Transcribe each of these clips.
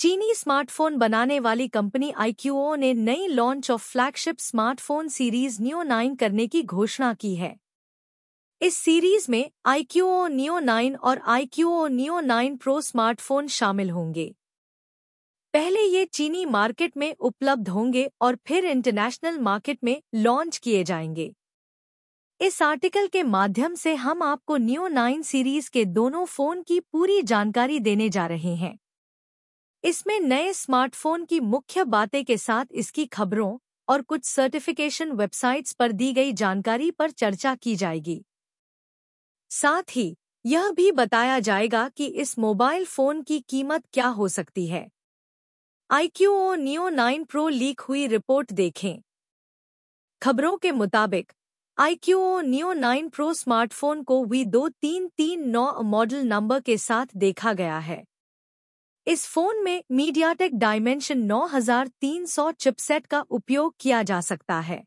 चीनी स्मार्टफोन बनाने वाली कंपनी आईक्यूओ ने नई launch of flagship smartphone series Neo nine करने की घोषणा की है इस सीरीज में आईक्यूओ न्यू नाइन और iQOO Neo nine pro smartphone शामिल होंगे पहले ये चीनी मार्केट में उपलब्ध होंगे और फिर इंटरनेशनल मार्केट में लॉन्च किए जाएंगे इस आर्टिकल के माध्यम से हम आपको न्यू नाइन सीरीज के दोनों फोन की पूरी जानकारी देने जा रहे हैं इसमें नए स्मार्टफोन की मुख्य बातें के साथ इसकी खबरों और कुछ सर्टिफिकेशन वेबसाइट्स पर दी गई जानकारी पर चर्चा की जाएगी साथ ही यह भी बताया जाएगा कि इस मोबाइल फोन की कीमत क्या हो सकती है आईक्यूओ नियो 9 प्रो लीक हुई रिपोर्ट देखें खबरों के मुताबिक आईक्यूओ नियो 9 प्रो स्मार्टफोन को वी दो तीन तीन नौ मॉडल नंबर के साथ देखा गया है इस फोन में मीडियाटेक डायमेंशन 9300 चिपसेट का उपयोग किया जा सकता है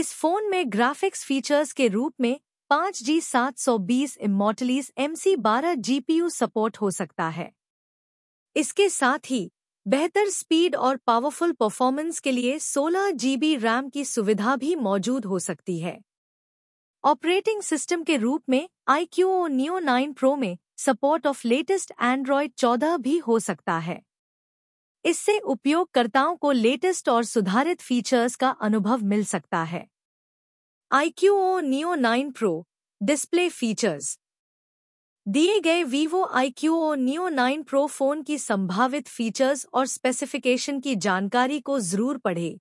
इस फोन में ग्राफिक्स फीचर्स के रूप में 5G 720 इमोटलीस बारह जीपीयू सपोर्ट हो सकता है इसके साथ ही बेहतर स्पीड और पावरफुल परफॉर्मेंस के लिए 16 जीबी रैम की सुविधा भी मौजूद हो सकती है ऑपरेटिंग सिस्टम के रूप में ओ न्यू नाइन प्रो में सपोर्ट ऑफ लेटेस्ट एंड्रॉयड 14 भी हो सकता है इससे उपयोगकर्ताओं को लेटेस्ट और सुधारित फीचर्स का अनुभव मिल सकता है ओ नियो 9 प्रो डिस्प्ले फीचर्स दिए गए Vivo ओ Neo 9 Pro फोन की संभावित फीचर्स और स्पेसिफिकेशन की जानकारी को जरूर पढ़ें।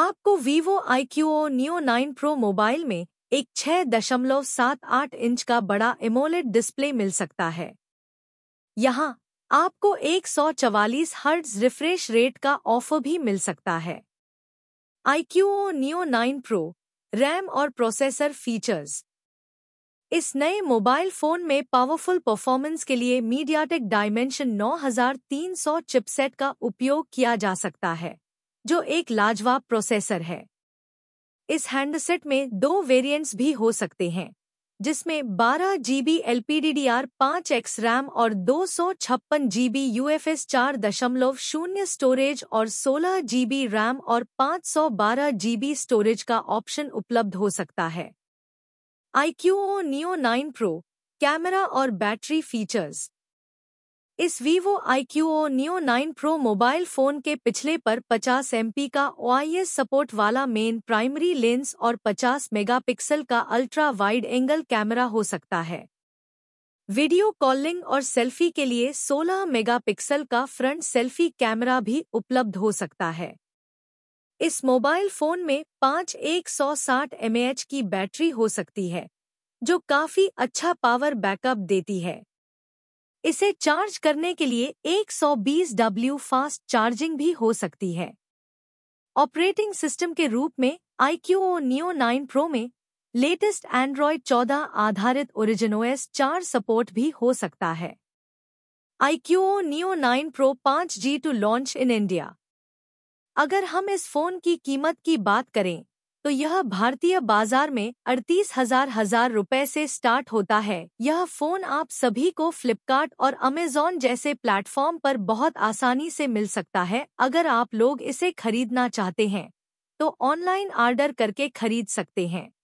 आपको Vivo iQOO Neo 9 Pro mobile में एक छह दशमलव सात आठ इंच का बड़ा एमोलेट डिस्प्ले मिल सकता है यहाँ आपको एक सौ चवालीस हर्ट्ज रिफ्रेश रेट का ऑफर भी मिल सकता है आईक्यूओ Neo 9 प्रो रैम और प्रोसेसर फीचर्स इस नए मोबाइल फोन में पावरफुल परफॉर्मेंस के लिए मीडियाटेक डायमेंशन 9300 चिपसेट का उपयोग किया जा सकता है जो एक लाजवाब प्रोसेसर है इस हैंडसेट में दो वेरिएंट्स भी हो सकते हैं जिसमें बारह जीबी एल एक्स रैम और दो सौ छप्पन जीबी यू चार दशमलव शून्य स्टोरेज और 16 जीबी रैम और 512 जीबी स्टोरेज का ऑप्शन उपलब्ध हो सकता है iQOO Neo nine pro camera और बैटरी फीचर्स इस Vivo IQO Neo 9 Pro mobile phone के पिछले पर 50 एम का OIS सपोर्ट वाला मेन प्राइमरी लेंस और 50 मेगापिक्सल का अल्ट्रा वाइड एंगल कैमरा हो सकता है वीडियो कॉलिंग और सेल्फी के लिए 16 मेगापिक्सल का फ्रंट सेल्फी कैमरा भी उपलब्ध हो सकता है इस मोबाइल फोन में पाँच एक सौ साठ की बैटरी हो सकती है जो काफ़ी अच्छा पावर बैकअप देती है इसे चार्ज करने के लिए 120 डब्ल्यू फास्ट चार्जिंग भी हो सकती है ऑपरेटिंग सिस्टम के रूप में आईक्यूओ Neo 9 Pro में लेटेस्ट एंड्रॉयड 14 आधारित ओरिजिनोएस 4 सपोर्ट भी हो सकता है IQO Neo 9 Pro 5G to launch in India अगर हम इस फोन की कीमत की बात करें तो यह भारतीय बाजार में अड़तीस हजार हजार रूपए ऐसी स्टार्ट होता है यह फोन आप सभी को फ्लिपकार्ट और अमेजोन जैसे प्लेटफॉर्म पर बहुत आसानी से मिल सकता है अगर आप लोग इसे खरीदना चाहते हैं तो ऑनलाइन आर्डर करके खरीद सकते हैं